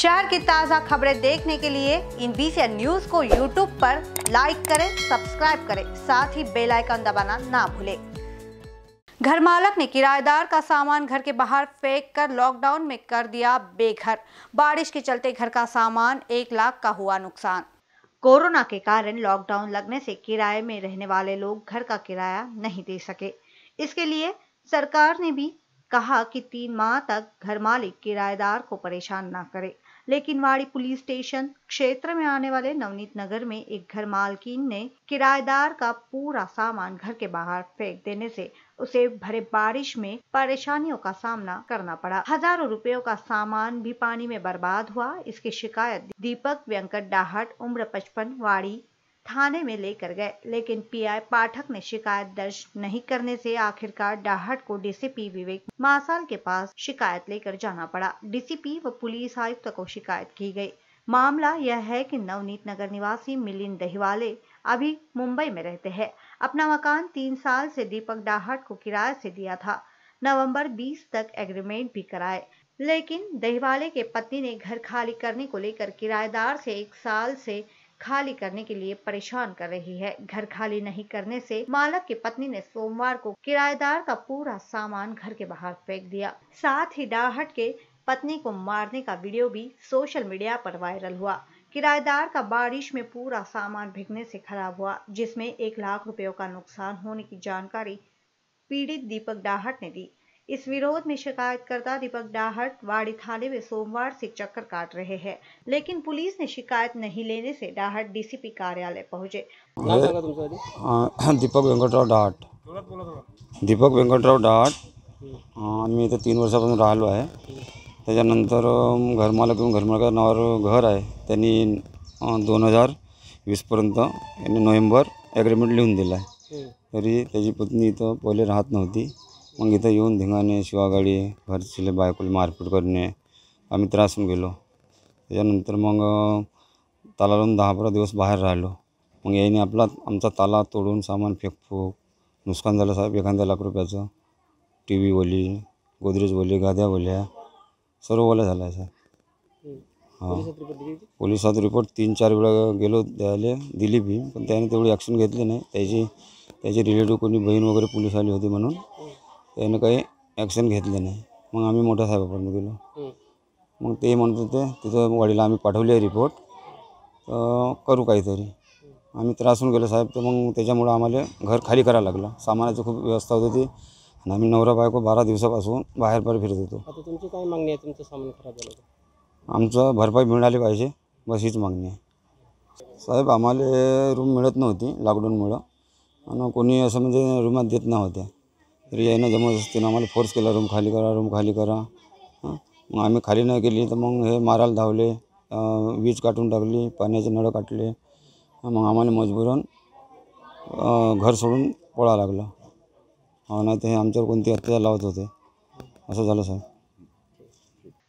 शहर की ताज़ा खबरें देखने के लिए इन बीसी न्यूज को यूट्यूब पर लाइक करें सब्सक्राइब करें साथ ही बेल आइकन दबाना ना भूलें घर मालक ने किराएदार का सामान घर के बाहर फेंक कर लॉकडाउन में कर दिया बेघर बारिश के चलते घर का सामान एक लाख का हुआ नुकसान कोरोना के कारण लॉकडाउन लगने से किराए में रहने वाले लोग घर का किराया नहीं दे सके इसके लिए सरकार ने भी कहा कि तीन माह तक घर मालिक किराएदार को परेशान ना करे लेकिन वाड़ी पुलिस स्टेशन क्षेत्र में आने वाले नवनीत नगर में एक घर मालकिन ने किराएदार का पूरा सामान घर के बाहर फेंक देने से उसे भरे बारिश में परेशानियों का सामना करना पड़ा हजारों रुपयों का सामान भी पानी में बर्बाद हुआ इसकी शिकायत दीपक व्यंकट डाहट उम्र पचपन वाड़ी थाने में लेकर गए लेकिन पीआई पाठक ने शिकायत दर्ज नहीं करने से आखिरकार डाहट को डीसीपी विवेक मासाल के पास शिकायत लेकर जाना पड़ा डीसीपी व पुलिस आयुक्त को शिकायत की गई मामला यह है कि नवनीत नगर निवासी मिलिंद दहिवाले अभी मुंबई में रहते हैं अपना मकान तीन साल से दीपक डाहट को किराए से दिया था नवंबर 20 तक एग्रीमेंट भी कराए लेकिन दहिवाले के पत्नी ने घर खाली करने को लेकर किराएदार से एक साल से खाली करने के लिए परेशान कर रही है घर खाली नहीं करने से मालक की पत्नी ने सोमवार को किराएदार का पूरा सामान घर के बाहर फेंक दिया साथ ही डाहट के पत्नी को मारने का वीडियो भी सोशल मीडिया पर वायरल हुआ किराएदार का बारिश में पूरा सामान भिगने से खराब हुआ जिसमें एक लाख रुपयों का नुकसान होने की जानकारी पीड़ित दीपक डाहट ने दी इस विरोध में शिकायतकर्ता दीपक डाहट वाड़ी थाने में सोमवार से चक्कर काट रहे हैं लेकिन पुलिस ने शिकायत नहीं लेने से डाहट डीसीपी कार्यालय पहुंचे हाँ, हाँ, दीपक वेंकटराव डाहट दीपक वेंकटराव डाहट आम्ही इथं तीन वर्षापासून राहलो है तेजन घरमालक घरमालक नाव घर है तीन दोन हजार वीसपर्यंत यांनी नोव्हेंबर ॲग्रीमेंट लिहून दिला हम्म. तरी तेजी पत्नी इथं पहले राहत नौती मग इथं येऊन धिंगाणे शिवागाडी घरचे बायकोले मारपीट करणे आम्ही त्रासून गेलो त्याच्यानंतर मग ताला लावून दहा बारा दिवस बाहेर राहिलो मग याने आपला आमचा ताला तोडून सामान फेकफूक नुकसान झालं साहेब एखाद्या लाख रुपयाचं टी व्ही ओली गोदरेज ओली गाद्या ओल्या सर्व ओल्या झाल्या आहे साहेब हां पोलिसात रिपोर्ट तीन चार वेळा गेलो द्यायला दिली बी पण त्याने तेवढी ॲक्शन घेतली नाही त्याची त्याचे रिलेटिव्ह कोणी बहीण वगैरे पोलीस आली होती म्हणून त्यानं काही ॲक्शन घेतले नाही मग आम्ही मोठ्या साहेबापर्यंत गेलो मग ते म्हणत होते तिथं वडीला आम्ही पाठवले रिपोर्ट करू काहीतरी आम्ही त्रासून गेलो साहेब तर मग त्याच्यामुळं आम्हाला घर खाली करायला लागलं सामानाची खूप व्यवस्था होती ती आणि आम्ही नवरा बायको बारा दिवसापासून बाहेर बाहेर फिरत होतो तुमची काय मागणी आहे तुमचं सामान खराब आमचं भरपाई मिळाली पाहिजे बस हीच मागणी आहे साहेब आम्हाला रूम मिळत नव्हती लॉकडाऊनमुळं आणि कोणी असं म्हणजे रूमात देत नव्हत्या तर यानं ना मैं फोर्स के रूम खाली करा रूम खाली करा मैं आम्मी खाली नहीं के लिए तो मग मारा धावले वीज काटून टाकली पानी नड़ काटले मग आम मजबूर घर सोड़न पड़ा लगल हाँ नहीं तो आम को अत्याचार लावत होते असं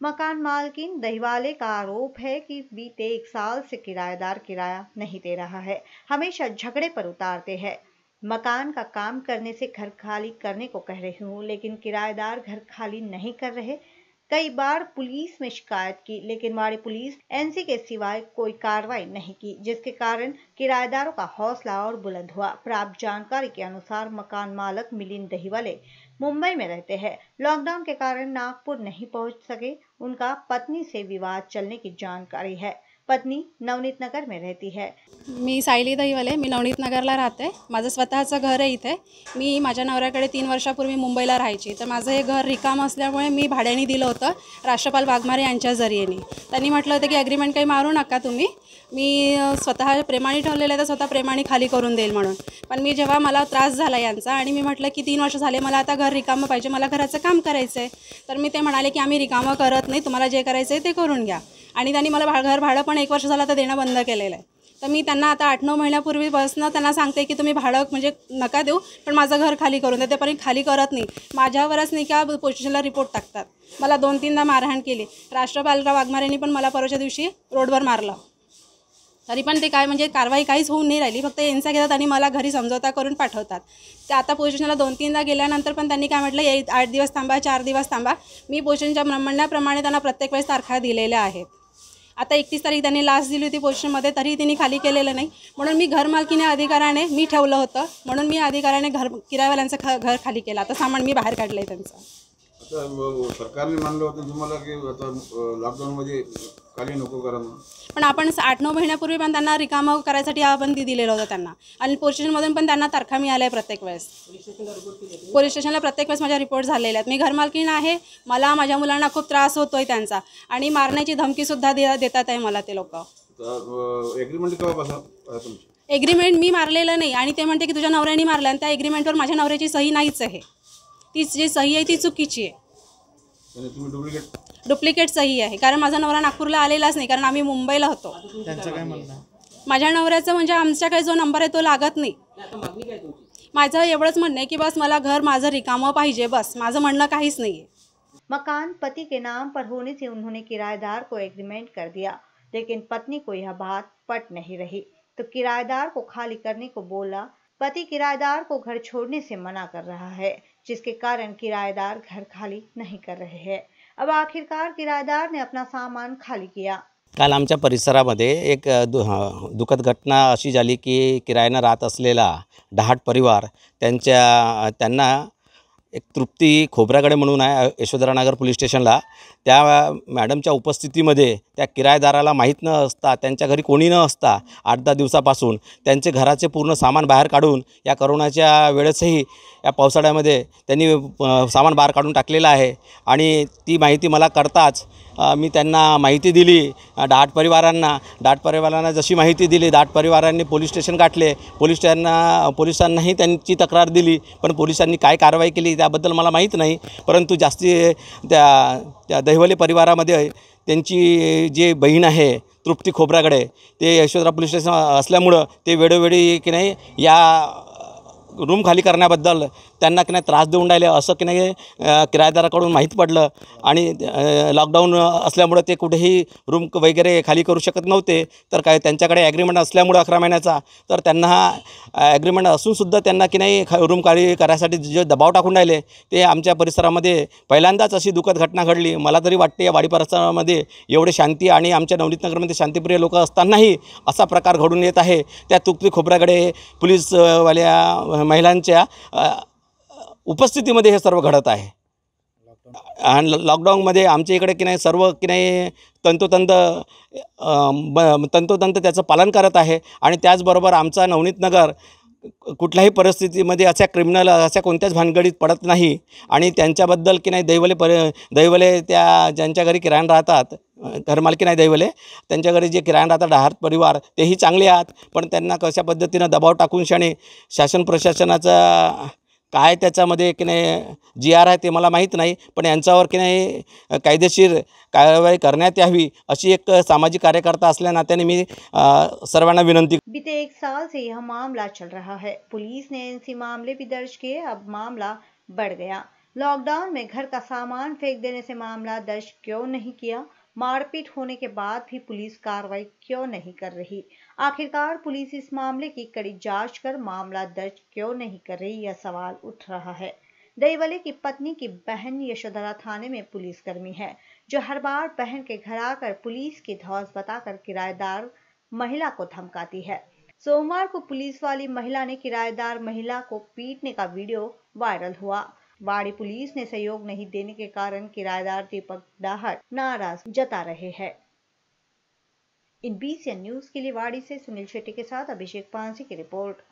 मकान मालकिन दहीवाले का आरोप है कि बीते एक साल से किराएदार किराया नहीं दे रहा है हमेशा झगड़े पर उतारते हैं मकान का काम करने से घर खाली करने को कह रही हूँ लेकिन किराएदार घर खाली नहीं कर रहे कई बार पुलिस में शिकायत की लेकिन वाड़ी पुलिस एनसी के सिवाय कोई कार्रवाई नहीं की जिसके कारण किराएदारों का हौसला और बुलंद हुआ प्राप्त जानकारी के अनुसार मकान मालक मिलिंद दहीवाले मुंबई में रहते हैं लॉकडाउन के कारण नागपुर नहीं पहुंच सके उनका पत्नी से विवाद चलने की जानकारी है पत्नी नवनीत नगर में रहती है मी सायली दहीवले मी नवनीत नगरला राहते माझं स्वतःचं घर आहे इथे मी माझ्या नवऱ्याकडे तीन वर्षापूर्वी मुंबईला राहायची तर माझं हे घर रिकाम असल्यामुळे मी भाड्याने दिलं होतं राष्ट्रपाल वाघमारे यांच्या जरियेने त्यांनी म्हटलं होतं की अग्रीमेंट काही मारू नका तुम्ही मी स्वतः प्रेमाने ठेवलेलं आहे तर स्वतः प्रेमाने खाली करून देईल म्हणून पण मी जेव्हा मला त्रास झाला यांचा आणि मी म्हटलं की तीन वर्ष झाले मला आता घर रिकामं पाहिजे मला घराचं काम करायचं आहे तर मी ते म्हणाले की आम्ही रिकामं करत नाही तुम्हाला जे करायचं आहे ते करून घ्या आणि त्यांनी मला घर भाडं पण एक वर्ष झालं तर देणं बंद केलेलं आहे तर मी त्यांना आता आठ नऊ महिन्यापूर्वी बसनं त्यांना सांगते की तुम्ही भाडं म्हणजे नका देऊ पण माझं घर खाली करून द्या ते पण खाली करत नाही माझ्यावरच नाही का पोलिसला रिपोर्ट टाकतात मला दोन तीनदा मारहाण केली राष्ट्रपालराव वाघमारेंनी पण मला परवाच्या दिवशी रोडवर मारलं तरी पण ते काय म्हणजे कारवाई काहीच होऊन नाही राहिली फक्त यांचा घेतात आणि मला घरी समजवता करून पाठवतात ते आता पोझिशनला दोन तीनदा गेल्यानंतर पण त्यांनी काय म्हटलं ए आठ दिवस थांबा चार दिवस थांबा मी पोझिशनच्या म्हणण्याप्रमाणे त्यांना प्रत्येक वेळेस तारखा दिलेल्या आहेत आता एकतीस तारीख त्यांनी लास्ट दिली होती पोझिशनमध्ये तरी तिने खाली केलेलं नाही म्हणून मी घरमालकीने अधिकाऱ्याने मी ठेवलं होतं म्हणून मी अधिकाऱ्याने घर किरायवाल्यांचं घर खाली केलं आता सामान मी बाहेर काढलं आहे त्यांचं आता सरकारने मानलं होतं तुम्हाला की आता लॉकडाऊनमध्ये काही नको करा पण आपण आठ नऊ महिन्यापूर्वी पण त्यांना रिकामं करायसाठी आबंदी दिलेला दिलेलं त्यांना आणि पोलीस स्टेशनमधून पण त्यांना तारखा मिळाल्या आहे प्रत्येक वेळेस पोलीस स्टेशनला प्रत्येक वेळेस माझ्या रिपोर्ट झालेल्या आहेत मी घरमालकीण आहे मला माझ्या मुलांना खूप त्रास होतो आहे त्यांचा आणि मारण्याची धमकीसुद्धा दे देतात आहे मला ते लोक एग्रीमेंट एग्रीमेंट मी मारलेलं नाही आणि ते म्हणते की तुझ्या नवऱ्याने मारलं आणि त्या एग्रीमेंटवर माझ्या नवऱ्याची सही नाहीच आहे ती जी सही आहे ती चुकीची आहे डुप्लिकेट सही आहे कारण माझा नवरा नागपूरला आलेलाच नाही कारण आम्ही मुंबईला होतो माझ्या नवऱ्याचं म्हणजे आमच्याकडे जो नंबर आहे तो लागत नाही माझं एवढंच म्हणणं आहे की बस मला घर माझं रिकामं पाहिजे बस माझं म्हणणं काहीच नाही मकान पति के नाम पर होने से उन्होंने किरायेदार को एग्रीमेंट कर दिया लेकिन पत्नी को यह बात पट नहीं रही तो किरायेदार को खाली करने को बोला पति किरायेदार को घर छोड़ने से मना कर रहा है जिसके कारण किराएदार घर खाली नहीं कर रहे हैं अब आखिरकार किराएदार ने अपना सामान खाली किया काल आम परिसरा मधे एक दु दुःखद घटना अशी झाली की किरायानं राहत असलेला डहाट परिवार त्यांच्या त्यांना एक तृप्ती खोबऱ्याकडे म्हणून आहे यशोधरानगर पोलीस स्टेशनला त्या मॅडमच्या उपस्थितीमध्ये त्या किरायदाराला माहीत न असता त्यांच्या घरी कोणी न असता आठ दहा दिवसापासून त्यांचे घराचे पूर्ण सामान बाहेर काढून या करोनाच्या वेळेसही या पावसाळ्यामध्ये त्यांनी सामान बाहेर काढून टाकलेलं आहे आणि ती माहिती मला करताच मी त्यांना माहिती दिली दाट परिवारांना दाट परिवारांना जशी माहिती दिली दाट परिवारांनी पोलीस स्टेशन गाठले स्टेशन पोलिसांनाही त्यांची तक्रार दिली पण पोलिसांनी काय कारवाई केली त्याबद्दल मला माहीत नाही परंतु जास्ती त्या त्या दहिवले परिवारामध्ये त्यांची जे बहीण आहे तृप्ती खोबराकडे ते यशोधरा पोलीस स्टेशन असल्यामुळं ते वेळोवेळी की नाही या रूम खाली करण्याबद्दल त्यांना की नाही त्रास देऊन राहिले असं की नाही किरायदाराकडून माहीत पडलं आणि लॉकडाऊन असल्यामुळं ते कुठेही रूम वगैरे खाली करू शकत नव्हते तर काय त्यांच्याकडे ॲग्रीमेंट असल्यामुळं अकरा महिन्याचा तर त्यांना हा ॲग्रीमेंट असूनसुद्धा त्यांना की नाही खा रूम खाली करायसाठी जे दबाव टाकून राहिले ते आमच्या परिसरामध्ये पहिल्यांदाच अशी दुःखद घटना घडली मला तरी वाटते या वाडी परिसरामध्ये एवढे शांती आणि आमच्या नवनीतनगरमध्ये शांतीप्रिय लोक असतानाही असा प्रकार घडून येत आहे त्या तुकती खोबऱ्याकडे पोलीसवाल्या महिलांच्या उपस्थितीमध्ये हे सर्व घडत आहे आणि लॉकडाऊनमध्ये आमच्या इकडे की नाही सर्व की नाही तंतोतंत तंतोतंत त्याचं पालन करत आहे आणि त्याचबरोबर आमचा नवनीत नगर कुठल्याही परिस्थितीमध्ये अशा क्रिमिनल अशा कोणत्याच भानगडीत पडत नाही आणि त्यांच्याबद्दल की नाही दैवले परि दैवले त्या ज्यांच्या घरी किराण राहतात घरमालकी नाही दैवले त्यांच्याकडे जे किराणा राहतात परिवार तेही चांगले आहात पण त्यांना कशा पद्धतीनं दबाव टाकून शाणे शासन प्रशासनाचा काय त्याच्यामध्ये की नाही जी आर आहे ते मला माहीत नाही पण यांच्यावर की नाही कायदेशीर कारवाई करण्यात यावी अशी एक सामाजिक कार्यकर्ता असल्या नात्याने मी सर्वांना विनंती बीते एक साल से यह मामला चल रहा है पुलिस ने मामले भी दर्ज किए अब मामला बढ़ गया लॉकडाउन में घर का सामान फेंक देने से मामला दर्ज क्यों नहीं किया मारपीट होने के बाद भी पुलिस कार्रवाई क्यों नहीं कर रही आखिरकार पुलिस इस मामले की कड़ी जांच कर मामला दर्ज क्यों नहीं कर रही यह सवाल उठ रहा है दईवले की पत्नी की बहन यशोधरा थाने में पुलिसकर्मी है जो हर बार बहन के घर आकर पुलिस की धौस बताकर किराएदार महिला को धमकाती है सोमवार को पुलिस वाली महिला ने किराएदार महिला को पीटने का वीडियो वायरल हुआ बाड़ी पुलिस ने सहयोग नहीं देने के कारण किराएदार दीपक डाहर नाराज जता रहे हैं इन बीसीएन न्यूज के लिए वाड़ी से सुनील शेट्टी के साथ अभिषेक पांसी की रिपोर्ट